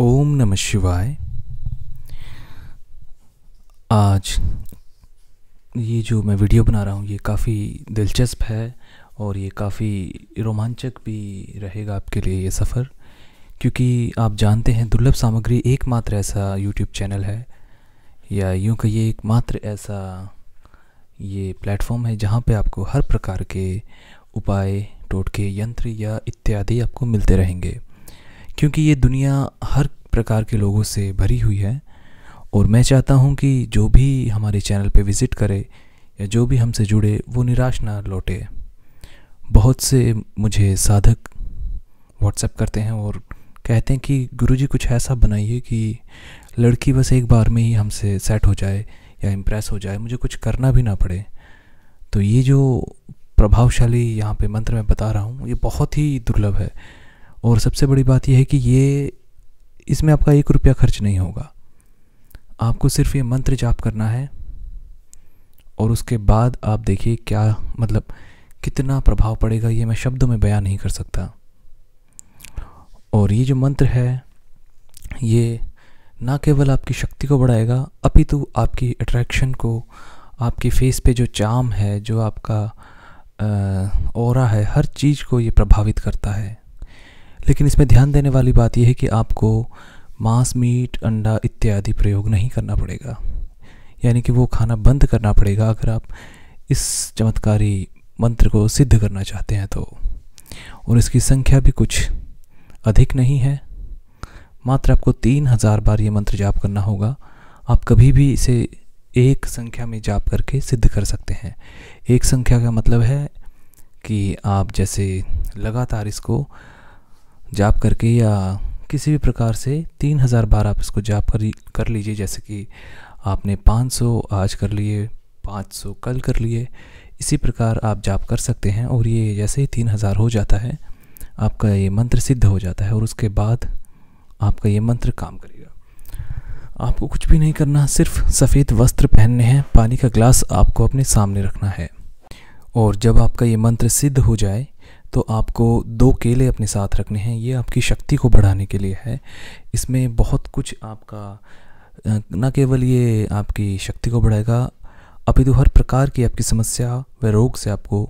ओम नमः शिवाय आज ये जो मैं वीडियो बना रहा हूँ ये काफ़ी दिलचस्प है और ये काफ़ी रोमांचक भी रहेगा आपके लिए ये सफ़र क्योंकि आप जानते हैं दुर्लभ सामग्री एकमात्र ऐसा यूट्यूब चैनल है या यूँ कहिए एकमात्र ऐसा ये प्लेटफॉर्म है जहाँ पे आपको हर प्रकार के उपाय टोटके यंत्र या इत्यादि आपको मिलते रहेंगे क्योंकि ये दुनिया हर प्रकार के लोगों से भरी हुई है और मैं चाहता हूँ कि जो भी हमारे चैनल पे विज़िट करे या जो भी हमसे जुड़े वो निराश ना लौटे बहुत से मुझे साधक व्हाट्सएप करते हैं और कहते हैं कि गुरुजी कुछ ऐसा बनाइए कि लड़की बस एक बार में ही हमसे सेट हो जाए या इम्प्रेस हो जाए मुझे कुछ करना भी ना पड़े तो ये जो प्रभावशाली यहाँ पे मंत्र मैं बता रहा हूँ ये बहुत ही दुर्लभ है और सबसे बड़ी बात यह है कि ये इसमें आपका एक रुपया खर्च नहीं होगा आपको सिर्फ ये मंत्र जाप करना है और उसके बाद आप देखिए क्या मतलब कितना प्रभाव पड़ेगा ये मैं शब्दों में बयां नहीं कर सकता और ये जो मंत्र है ये ना केवल आपकी शक्ति को बढ़ाएगा अपितु आपकी अट्रैक्शन को आपके फेस पे जो चाम है जो आपका और है हर चीज़ को ये प्रभावित करता है लेकिन इसमें ध्यान देने वाली बात यह है कि आपको मांस मीट अंडा इत्यादि प्रयोग नहीं करना पड़ेगा यानी कि वो खाना बंद करना पड़ेगा अगर आप इस चमत्कारी मंत्र को सिद्ध करना चाहते हैं तो और इसकी संख्या भी कुछ अधिक नहीं है मात्र आपको तीन हज़ार बार ये मंत्र जाप करना होगा आप कभी भी इसे एक संख्या में जाप करके सिद्ध कर सकते हैं एक संख्या का मतलब है कि आप जैसे लगातार इसको जाप करके या किसी भी प्रकार से तीन हज़ार बार आप इसको जाप कर कर लीजिए जैसे कि आपने पाँच सौ आज कर लिए पाँच सौ कल कर लिए इसी प्रकार आप जाप कर सकते हैं और ये जैसे ही तीन हज़ार हो जाता है आपका ये मंत्र सिद्ध हो जाता है और उसके बाद आपका ये मंत्र काम करेगा आपको कुछ भी नहीं करना सिर्फ सफ़ेद वस्त्र पहनने हैं पानी का ग्लास आपको अपने सामने रखना है और जब आपका ये मंत्र सिद्ध हो जाए तो आपको दो केले अपने साथ रखने हैं ये आपकी शक्ति को बढ़ाने के लिए है इसमें बहुत कुछ आपका न केवल ये आपकी शक्ति को बढ़ाएगा अपितु हर प्रकार की आपकी समस्या व रोग से आपको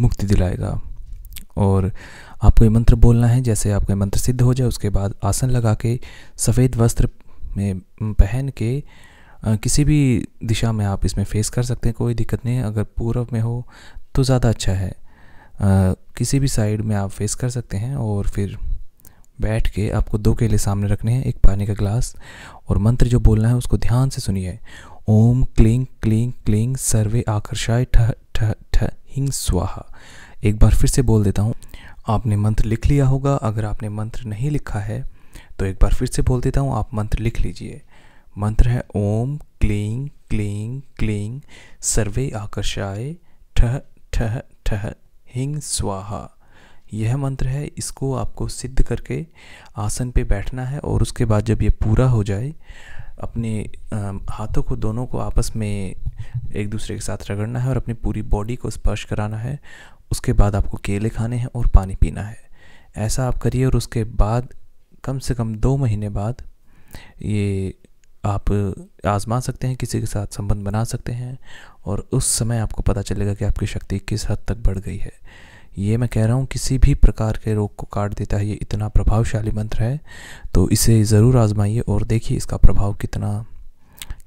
मुक्ति दिलाएगा और आपको ये मंत्र बोलना है जैसे आपका मंत्र सिद्ध हो जाए उसके बाद आसन लगा के सफ़ेद वस्त्र में पहन के किसी भी दिशा में आप इसमें फेस कर सकते हैं कोई दिक्कत नहीं अगर पूर्व में हो तो ज़्यादा अच्छा है किसी भी साइड में आप फेस कर सकते हैं और फिर बैठ के आपको दो केले सामने रखने हैं एक पानी का गिलास और मंत्र जो बोलना है उसको ध्यान से सुनिए ओम क्लिंग क्लिंग क्लिंग सर्वे आकर्षाय ठ ठ हिंग स्वाहा एक बार फिर से बोल देता हूँ आपने मंत्र लिख लिया होगा अगर आपने मंत्र नहीं लिखा है तो एक बार फिर से बोल देता हूँ आप मंत्र लिख लीजिए मंत्र है ओम क्लिंग क्लिंग क्लिंग सर्वे आकर्षाय ठह ठह ठह हिंग स्वाहा यह मंत्र है इसको आपको सिद्ध करके आसन पे बैठना है और उसके बाद जब ये पूरा हो जाए अपने हाथों को दोनों को आपस में एक दूसरे के साथ रगड़ना है और अपनी पूरी बॉडी को स्पर्श कराना है उसके बाद आपको केले खाने हैं और पानी पीना है ऐसा आप करिए और उसके बाद कम से कम दो महीने बाद ये आप आज़मा सकते हैं किसी के साथ संबंध बना सकते हैं और उस समय आपको पता चलेगा कि आपकी शक्ति किस हद तक बढ़ गई है ये मैं कह रहा हूँ किसी भी प्रकार के रोग को काट देता है ये इतना प्रभावशाली मंत्र है तो इसे ज़रूर आजमाइए और देखिए इसका प्रभाव कितना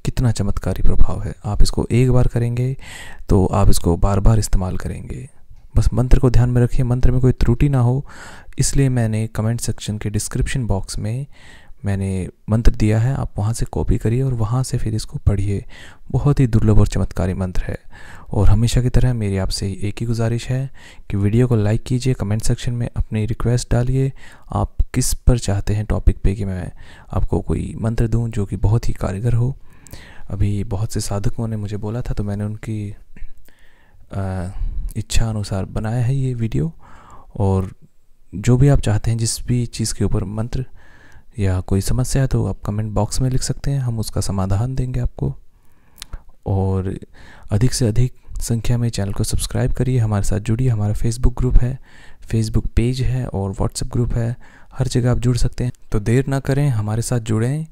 कितना चमत्कारी प्रभाव है आप इसको एक बार करेंगे तो आप इसको बार बार इस्तेमाल करेंगे बस मंत्र को ध्यान में रखिए मंत्र में कोई त्रुटि ना हो इसलिए मैंने कमेंट सेक्शन के डिस्क्रिप्शन बॉक्स में मैंने मंत्र दिया है आप वहाँ से कॉपी करिए और वहाँ से फिर इसको पढ़िए बहुत ही दुर्लभ और चमत्कारी मंत्र है और हमेशा की तरह मेरी आपसे एक ही गुजारिश है कि वीडियो को लाइक कीजिए कमेंट सेक्शन में अपनी रिक्वेस्ट डालिए आप किस पर चाहते हैं टॉपिक पे कि मैं आपको कोई मंत्र दूँ जो कि बहुत ही कारगर हो अभी बहुत से साधकों ने मुझे बोला था तो मैंने उनकी इच्छा अनुसार बनाया है ये वीडियो और जो भी आप चाहते हैं जिस भी चीज़ के ऊपर मंत्र या कोई समस्या है तो आप कमेंट बॉक्स में लिख सकते हैं हम उसका समाधान देंगे आपको और अधिक से अधिक संख्या में चैनल को सब्सक्राइब करिए हमारे साथ जुड़िए हमारा फेसबुक ग्रुप है फेसबुक पेज है और व्हाट्सएप ग्रुप है हर जगह आप जुड़ सकते हैं तो देर ना करें हमारे साथ जुड़ें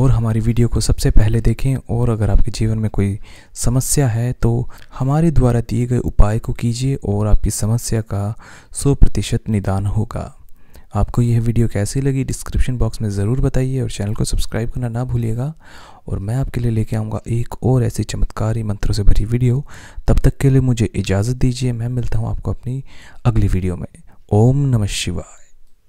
और हमारी वीडियो को सबसे पहले देखें और अगर आपके जीवन में कोई समस्या है तो हमारे द्वारा दिए गए उपाय को कीजिए और आपकी समस्या का सौ प्रतिशत निदान होगा आपको यह वीडियो कैसी लगी डिस्क्रिप्शन बॉक्स में ज़रूर बताइए और चैनल को सब्सक्राइब करना ना भूलिएगा और मैं आपके लिए लेके आऊँगा एक और ऐसी चमत्कारी मंत्रों से भरी वीडियो तब तक के लिए मुझे इजाज़त दीजिए मैं मिलता हूँ आपको अपनी अगली वीडियो में ओम नमः शिवाय